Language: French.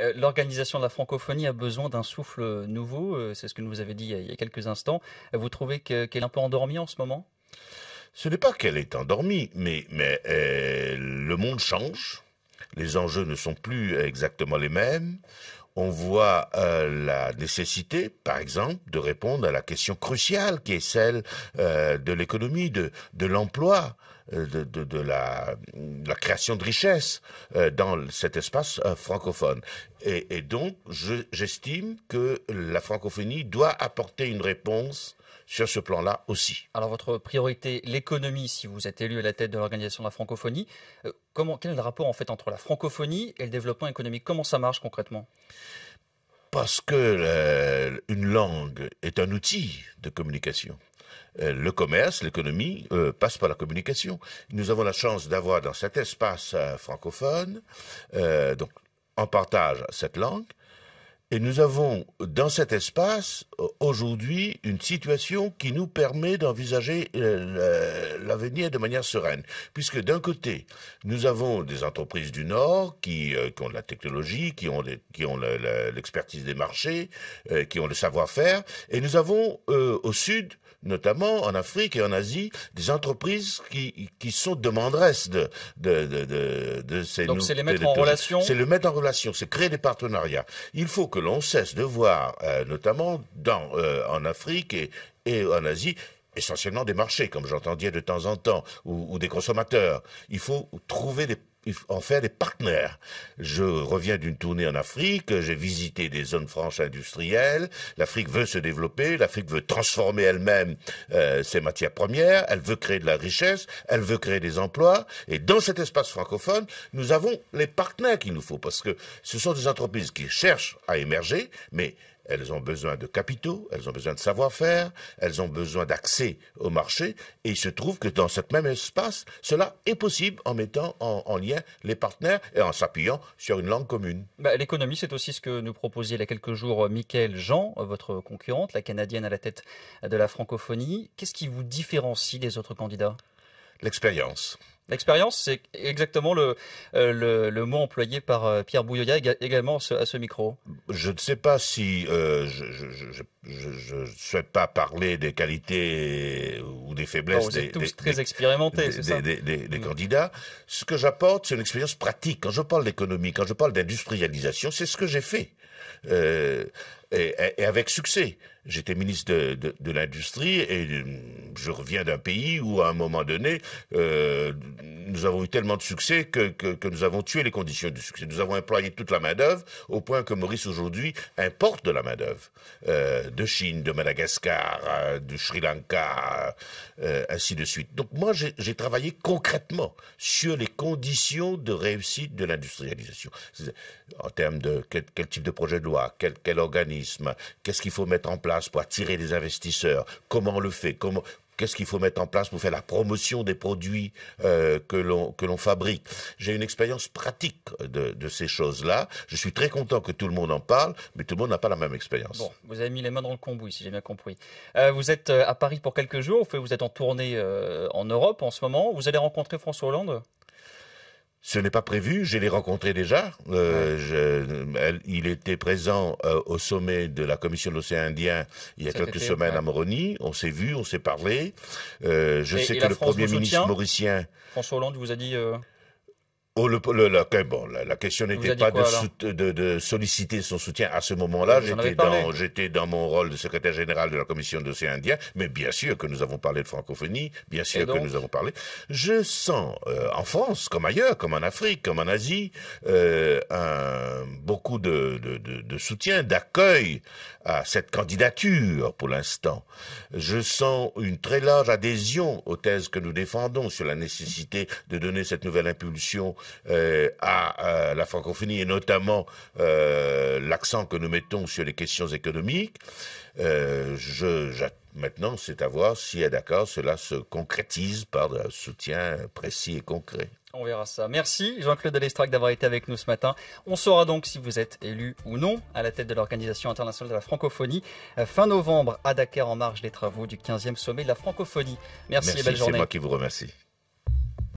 Euh, l'organisation de la francophonie a besoin d'un souffle euh, nouveau, euh, c'est ce que nous vous avez dit il y a quelques instants. Vous trouvez qu'elle est un peu endormie en ce moment Ce n'est pas qu'elle est endormie, mais, le monde change, les enjeux ne sont plus exactement les mêmes, on voit euh, la nécessité, par exemple, de répondre à la question cruciale qui est celle euh, de l'économie, de, de l'emploi. Euh, de, de, la, création de richesses dans cet espace francophone. Et, donc, j'estime que la francophonie doit apporter une réponse sur ce plan-là aussi. Alors votre priorité, l'économie, si vous êtes élu à la tête de l'organisation de la francophonie, euh, comment, quel est le rapport en fait entre la francophonie et le développement économique Comment ça marche concrètement parce que une langue est un outil de communication euh, le commerce, l'économie euh, passe par la communication. Nous avons la chance d'avoir dans cet espace francophone, donc en partage cette langue, et nous avons dans cet espace euh, aujourd'hui une situation qui nous permet d'envisager euh, l'avenir de manière sereine. Puisque d'un côté, nous avons des entreprises du Nord qui, euh, ont de la technologie, qui ont, qui ont l'expertise des marchés, qui ont le savoir-faire. Et nous avons au Sud notamment en Afrique et en Asie, des entreprises qui, qui sont demanderesses de, de, de, de, ces Donc c'est les mettre en relation C'est le mettre en relation, c'est créer des partenariats. Il faut que l'on cesse de voir, euh, notamment dans, euh, en Afrique et, en Asie, essentiellement des marchés, comme j'entendais de temps en temps, ou, des consommateurs. Il faut trouver des en faire des partenaires. Je reviens d'une tournée en Afrique, j'ai visité des zones franches industrielles, l'Afrique veut se développer, l'Afrique veut transformer elle-même euh, ses matières premières, elle veut créer de la richesse, elle veut créer des emplois, et dans cet espace francophone, nous avons les partenaires qu'il nous faut, parce que ce sont des entreprises qui cherchent à émerger, mais elles ont besoin de capitaux, elles ont besoin de savoir-faire, elles ont besoin d'accès au marché, et il se trouve que dans cet même espace, cela est possible en mettant en lien les partenaires et en s'appuyant sur une langue commune. Bah, l'économie, c'est aussi ce que nous proposait il y a quelques jours euh, Michael Jean, euh, votre concurrente, la Canadienne à la tête de la francophonie. Qu'est-ce qui vous différencie des autres candidats L'expérience. L'expérience, c'est exactement le, euh, le, mot employé par Pierre Bouyoya également à ce micro. Je ne sais pas si, je, je ne souhaite pas parler des qualités ou des faiblesses des, des, des, mm. candidats. Ce que j'apporte, c'est une expérience pratique. Quand je parle d'économie, quand je parle d'industrialisation, c'est ce que j'ai fait. Euh, et, et, avec succès. J'étais ministre de, de, de l'Industrie et euh, je reviens d'un pays où, à un moment donné, euh, nous avons eu tellement de succès que, nous avons tué les conditions du succès. Nous avons employé toute la main-d'œuvre au point que Maurice aujourd'hui importe de la main-d'œuvre euh, de Chine, de Madagascar, euh, du Sri Lanka, euh, ainsi de suite. Donc moi, j'ai travaillé concrètement sur les conditions de réussite de l'industrialisation. En termes de quel, type de projet de loi, quel, quel organisme, qu'est-ce qu'il faut mettre en place pour attirer les investisseurs, comment on le fait, comment, Qu'est-ce qu'il faut mettre en place pour faire la promotion des produits euh, que l'on fabrique J'ai une expérience pratique de, ces choses-là. Je suis très content que tout le monde en parle, mais tout le monde n'a pas la même expérience. vous avez mis les mains dans le cambouis, si j'ai bien compris. Euh, vous êtes euh, à Paris pour quelques jours. Vous êtes en tournée en Europe en ce moment. Vous allez rencontrer François Hollande ce n'est pas prévu, je l'ai rencontré déjà. Euh, il était présent euh, au sommet de la Commission de l'océan Indien il y a quelques semaines à Moroni. On s'est vu, on s'est parlé. Euh, je sais que le Premier ministre mauricien... François Hollande vous a dit... Oh, le, bon, la, question n'était pas de, de, solliciter son soutien à ce moment-là. J'étais dans, mon rôle de secrétaire général de la Commission de Indien, mais bien sûr que nous avons parlé de francophonie, bien sûr que nous avons parlé. Je sens euh, en France, comme ailleurs, comme en Afrique, comme en Asie, euh, un, beaucoup de, de soutien, d'accueil à cette candidature pour l'instant. Je sens une très large adhésion aux thèses que nous défendons sur la nécessité de donner cette nouvelle impulsion euh, à, la francophonie et notamment euh, l'accent que nous mettons sur les questions économiques. Euh, je, Maintenant, c'est à voir si, à eh, Dakar, cela se concrétise par un soutien précis et concret. On verra ça. Merci Jean-Claude Alestrac d'avoir été avec nous ce matin. On saura donc si vous êtes élu ou non à la tête de l'Organisation internationale de la francophonie fin novembre à Dakar en marge des travaux du 15e sommet de la francophonie. Merci, Merci et belle C'est moi qui vous remercie.